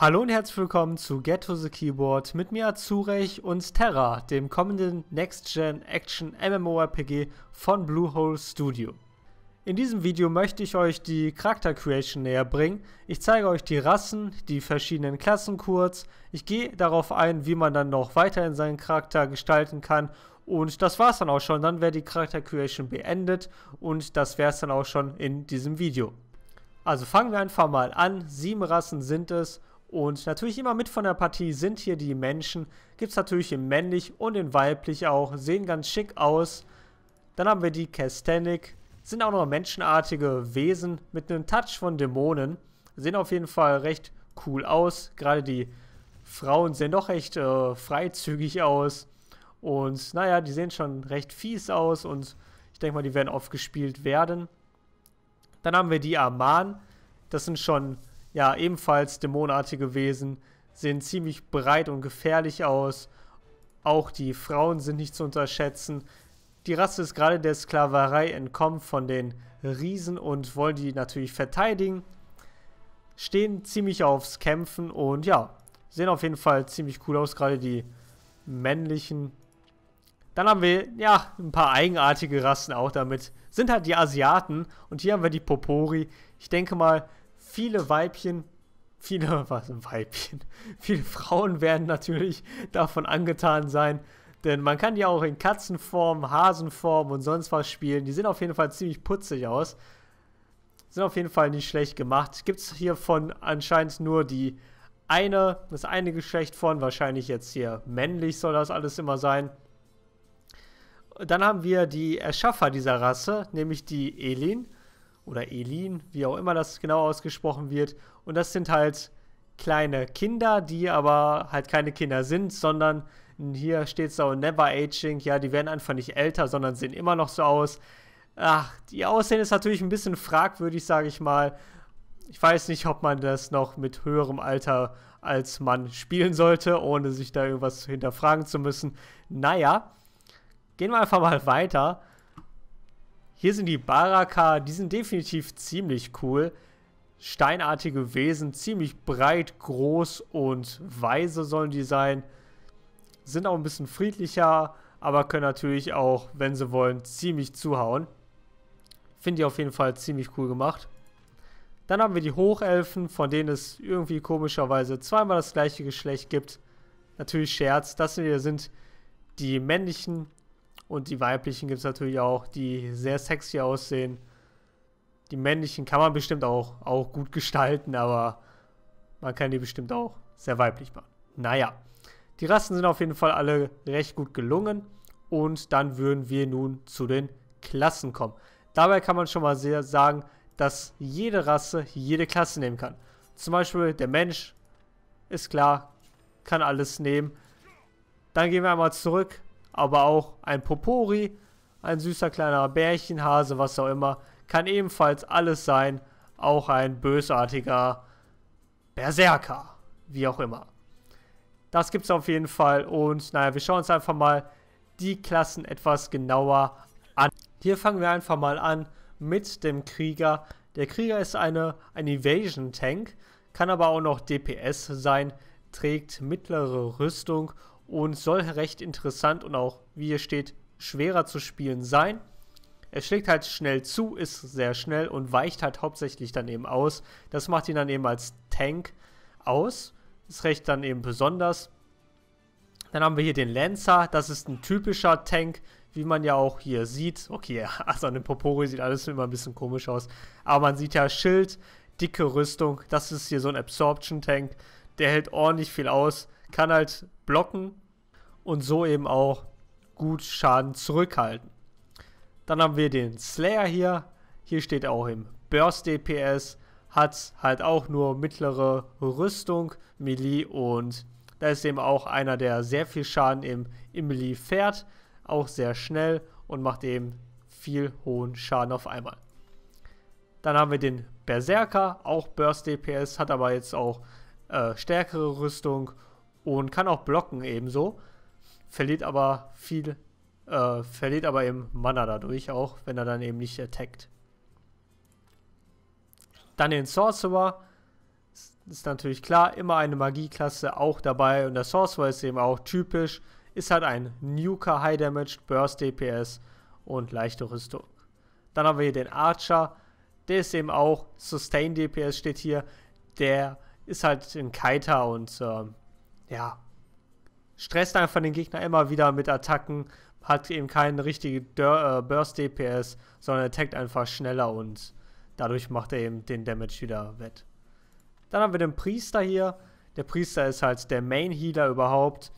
Hallo und herzlich willkommen zu Get to the Keyboard mit mir Azurech und Terra, dem kommenden Next-Gen Action MMORPG von Bluehole Studio. In diesem Video möchte ich euch die Charakter Creation näher bringen. Ich zeige euch die Rassen, die verschiedenen Klassen kurz. Ich gehe darauf ein, wie man dann noch weiterhin seinen Charakter gestalten kann. Und das war's dann auch schon. Dann wäre die Charakter Creation beendet und das wär's dann auch schon in diesem Video. Also fangen wir einfach mal an. Sieben Rassen sind es und natürlich immer mit von der Partie sind hier die Menschen. Gibt es natürlich im männlich und in weiblich auch. Sehen ganz schick aus. Dann haben wir die Castanic. Sind auch noch menschenartige Wesen mit einem Touch von Dämonen. Sehen auf jeden Fall recht cool aus. Gerade die Frauen sehen doch recht äh, freizügig aus. Und naja, die sehen schon recht fies aus. Und ich denke mal, die werden oft gespielt werden. Dann haben wir die Aman. Das sind schon ja, ebenfalls dämonartige Wesen, sehen ziemlich breit und gefährlich aus. Auch die Frauen sind nicht zu unterschätzen. Die Rasse ist gerade der Sklaverei entkommen von den Riesen und wollen die natürlich verteidigen. Stehen ziemlich aufs Kämpfen und ja, sehen auf jeden Fall ziemlich cool aus, gerade die männlichen. Dann haben wir, ja, ein paar eigenartige Rassen auch damit. Sind halt die Asiaten und hier haben wir die Popori. Ich denke mal, viele Weibchen, viele, was, Weibchen, viele Frauen werden natürlich davon angetan sein, denn man kann die auch in Katzenform, Hasenform und sonst was spielen. Die sehen auf jeden Fall ziemlich putzig aus. Sind auf jeden Fall nicht schlecht gemacht. Gibt es hier von anscheinend nur die eine, das eine Geschlecht von, wahrscheinlich jetzt hier männlich soll das alles immer sein. Dann haben wir die Erschaffer dieser Rasse, nämlich die Elin oder Elin, wie auch immer das genau ausgesprochen wird. Und das sind halt kleine Kinder, die aber halt keine Kinder sind, sondern hier steht es auch never aging. Ja, die werden einfach nicht älter, sondern sehen immer noch so aus. Ach, die Aussehen ist natürlich ein bisschen fragwürdig, sage ich mal. Ich weiß nicht, ob man das noch mit höherem Alter als Mann spielen sollte, ohne sich da irgendwas hinterfragen zu müssen. Naja, gehen wir einfach mal weiter. Hier sind die Baraka, die sind definitiv ziemlich cool. Steinartige Wesen, ziemlich breit, groß und weise sollen die sein. Sind auch ein bisschen friedlicher, aber können natürlich auch, wenn sie wollen, ziemlich zuhauen. Finde ich auf jeden Fall ziemlich cool gemacht. Dann haben wir die Hochelfen, von denen es irgendwie komischerweise zweimal das gleiche Geschlecht gibt. Natürlich Scherz, das sind die männlichen und die weiblichen gibt es natürlich auch, die sehr sexy aussehen. Die männlichen kann man bestimmt auch, auch gut gestalten, aber man kann die bestimmt auch sehr weiblich machen. Naja, die Rassen sind auf jeden Fall alle recht gut gelungen. Und dann würden wir nun zu den Klassen kommen. Dabei kann man schon mal sehr sagen, dass jede Rasse jede Klasse nehmen kann. Zum Beispiel der Mensch, ist klar, kann alles nehmen. Dann gehen wir einmal zurück aber auch ein Popori, ein süßer kleiner Bärchenhase, was auch immer, kann ebenfalls alles sein, auch ein bösartiger Berserker, wie auch immer. Das gibt es auf jeden Fall und naja, wir schauen uns einfach mal die Klassen etwas genauer an. Hier fangen wir einfach mal an mit dem Krieger. Der Krieger ist eine, ein Evasion Tank, kann aber auch noch DPS sein, trägt mittlere Rüstung und soll recht interessant und auch, wie hier steht, schwerer zu spielen sein. Er schlägt halt schnell zu, ist sehr schnell und weicht halt hauptsächlich dann eben aus. Das macht ihn dann eben als Tank aus. Ist recht dann eben besonders. Dann haben wir hier den Lancer. Das ist ein typischer Tank, wie man ja auch hier sieht. Okay, also an dem Popori sieht alles immer ein bisschen komisch aus. Aber man sieht ja Schild, dicke Rüstung. Das ist hier so ein Absorption Tank. Der hält ordentlich viel aus. Kann halt blocken, und so eben auch gut Schaden zurückhalten. Dann haben wir den Slayer hier. Hier steht auch im Burst DPS. Hat halt auch nur mittlere Rüstung, Melee und da ist eben auch einer, der sehr viel Schaden im, im Melee fährt. Auch sehr schnell und macht eben viel hohen Schaden auf einmal. Dann haben wir den Berserker, auch Burst DPS, hat aber jetzt auch äh, stärkere Rüstung und kann auch blocken ebenso verliert aber viel, äh, verliert aber eben Mana dadurch auch, wenn er dann eben nicht attackt. Dann den Sorcerer. Ist natürlich klar, immer eine Magieklasse auch dabei. Und der Sorcerer ist eben auch typisch. Ist halt ein Nuker High Damage, Burst DPS und leichte Rüstung. Dann haben wir hier den Archer. Der ist eben auch Sustain DPS steht hier. Der ist halt ein Kaiter und ähm, ja, stresst einfach den Gegner immer wieder mit Attacken, hat eben keine richtige äh, Burst DPS, sondern attackt einfach schneller und dadurch macht er eben den Damage wieder wett. Dann haben wir den Priester hier. Der Priester ist halt der Main Healer überhaupt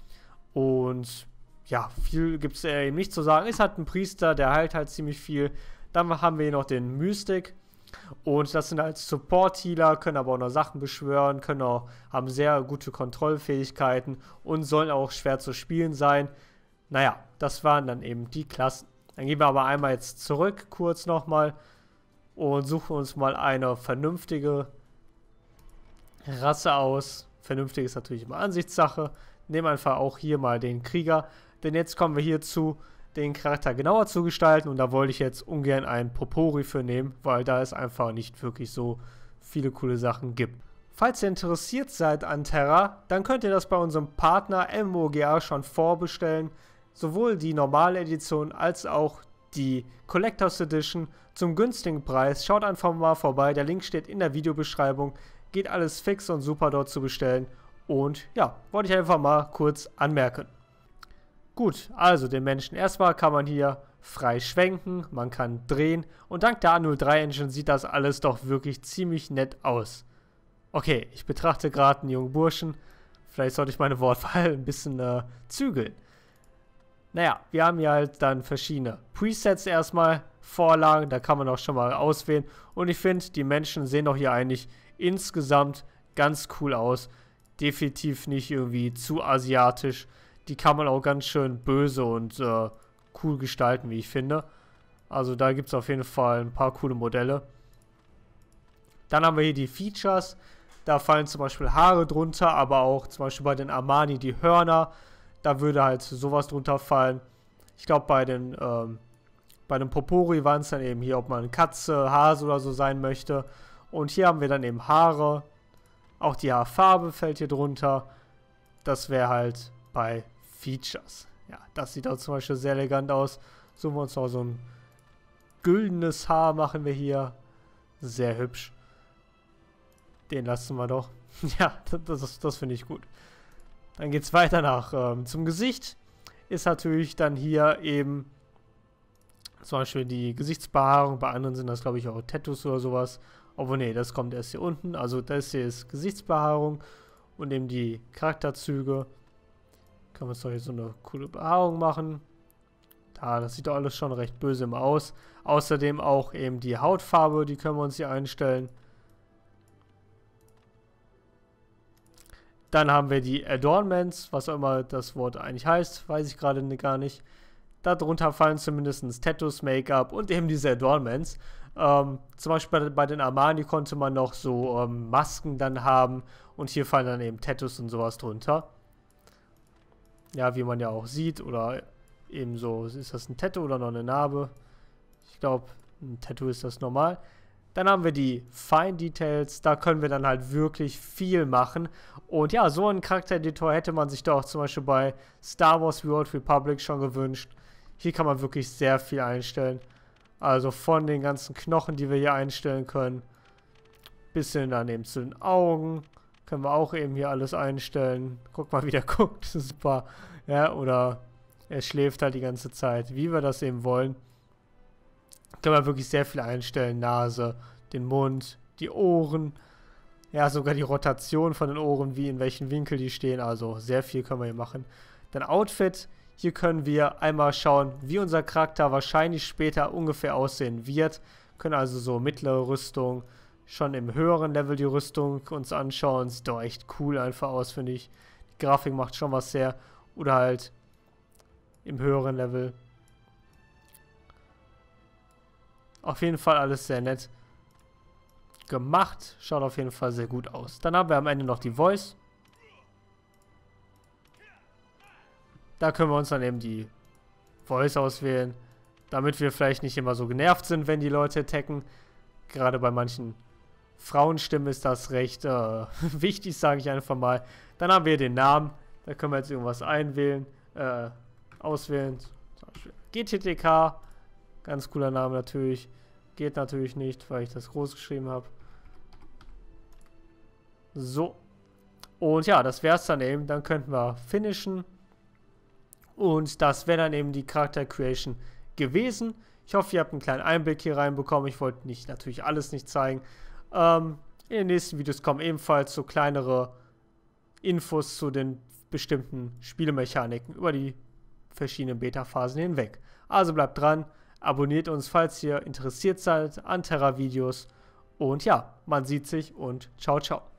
und ja, viel gibt es eben äh, nicht zu sagen. Ist halt ein Priester, der heilt halt ziemlich viel. Dann haben wir hier noch den Mystic. Und das sind als halt Support-Healer, können aber auch noch Sachen beschwören, können auch, haben sehr gute Kontrollfähigkeiten und sollen auch schwer zu spielen sein. Naja, das waren dann eben die Klassen. Dann gehen wir aber einmal jetzt zurück, kurz nochmal, und suchen uns mal eine vernünftige Rasse aus. Vernünftig ist natürlich immer Ansichtssache. Nehmen einfach auch hier mal den Krieger, denn jetzt kommen wir hier zu den Charakter genauer zu gestalten und da wollte ich jetzt ungern einen Popori für nehmen, weil da es einfach nicht wirklich so viele coole Sachen gibt. Falls ihr interessiert seid an Terra, dann könnt ihr das bei unserem Partner MOGA schon vorbestellen. Sowohl die normale Edition als auch die Collectors Edition zum günstigen Preis. Schaut einfach mal vorbei, der Link steht in der Videobeschreibung. Geht alles fix und super dort zu bestellen. Und ja, wollte ich einfach mal kurz anmerken. Gut, also den Menschen erstmal kann man hier frei schwenken, man kann drehen und dank der A03 Engine sieht das alles doch wirklich ziemlich nett aus. Okay, ich betrachte gerade einen jungen Burschen, vielleicht sollte ich meine Wortwahl ein bisschen äh, zügeln. Naja, wir haben hier halt dann verschiedene Presets erstmal, Vorlagen, da kann man auch schon mal auswählen und ich finde, die Menschen sehen doch hier eigentlich insgesamt ganz cool aus. Definitiv nicht irgendwie zu asiatisch die kann man auch ganz schön böse und äh, cool gestalten, wie ich finde. Also da gibt es auf jeden Fall ein paar coole Modelle. Dann haben wir hier die Features. Da fallen zum Beispiel Haare drunter, aber auch zum Beispiel bei den Armani die Hörner. Da würde halt sowas drunter fallen. Ich glaube, bei den ähm, bei dem Popori waren es dann eben hier, ob man Katze, Hase oder so sein möchte. Und hier haben wir dann eben Haare. Auch die Haarfarbe fällt hier drunter. Das wäre halt bei Features. Ja, das sieht auch zum Beispiel sehr elegant aus. Suchen wir uns noch so ein güldenes Haar machen wir hier. Sehr hübsch. Den lassen wir doch. ja, das, ist, das finde ich gut. Dann geht es weiter nach ähm, zum Gesicht. Ist natürlich dann hier eben zum Beispiel die Gesichtsbehaarung. Bei anderen sind das, glaube ich, auch Tattoos oder sowas. Obwohl, nee, das kommt erst hier unten. Also das hier ist Gesichtsbehaarung und eben die Charakterzüge. Kann man hier so eine coole Behaarung machen. Da, das sieht doch alles schon recht böse immer aus. Außerdem auch eben die Hautfarbe, die können wir uns hier einstellen. Dann haben wir die Adornments, was auch immer das Wort eigentlich heißt, weiß ich gerade gar nicht. Darunter fallen zumindest Tattoos, Make-up und eben diese Adornments. Ähm, zum Beispiel bei, bei, den Armani konnte man noch so ähm, Masken dann haben und hier fallen dann eben Tattoos und sowas drunter. Ja, wie man ja auch sieht, oder ebenso, ist das ein Tattoo oder noch eine Narbe? Ich glaube, ein Tattoo ist das normal. Dann haben wir die Fine Details, da können wir dann halt wirklich viel machen. Und ja, so einen Charaktereditor hätte man sich doch zum Beispiel bei Star Wars World Republic schon gewünscht. Hier kann man wirklich sehr viel einstellen. Also von den ganzen Knochen, die wir hier einstellen können, bis hin daneben zu den Augen, können wir auch eben hier alles einstellen. Guck mal, wie der guckt. Super. Ja, oder er schläft halt die ganze Zeit. Wie wir das eben wollen. Können wir wirklich sehr viel einstellen. Nase, den Mund, die Ohren. Ja, sogar die Rotation von den Ohren, wie in welchen Winkel die stehen. Also sehr viel können wir hier machen. Dann Outfit. Hier können wir einmal schauen, wie unser Charakter wahrscheinlich später ungefähr aussehen wird. Können also so mittlere Rüstung, schon im höheren Level die Rüstung uns anschauen. Sieht doch echt cool einfach aus, finde ich. Die Grafik macht schon was her. Oder halt im höheren Level. Auf jeden Fall alles sehr nett gemacht. Schaut auf jeden Fall sehr gut aus. Dann haben wir am Ende noch die Voice. Da können wir uns dann eben die Voice auswählen, damit wir vielleicht nicht immer so genervt sind, wenn die Leute attacken. Gerade bei manchen Frauenstimme ist das recht äh, wichtig, sage ich einfach mal. Dann haben wir den Namen. Da können wir jetzt irgendwas einwählen, äh, auswählen. GTTK, ganz cooler Name natürlich. Geht natürlich nicht, weil ich das groß geschrieben habe. So. Und ja, das wäre es dann eben. Dann könnten wir finishen. Und das wäre dann eben die Character Creation gewesen. Ich hoffe, ihr habt einen kleinen Einblick hier reinbekommen. Ich wollte nicht natürlich alles nicht zeigen. Ähm, in den nächsten Videos kommen ebenfalls so kleinere Infos zu den bestimmten Spielmechaniken über die verschiedenen Beta-Phasen hinweg. Also bleibt dran, abonniert uns, falls ihr interessiert seid an Terra-Videos. Und ja, man sieht sich und ciao, ciao.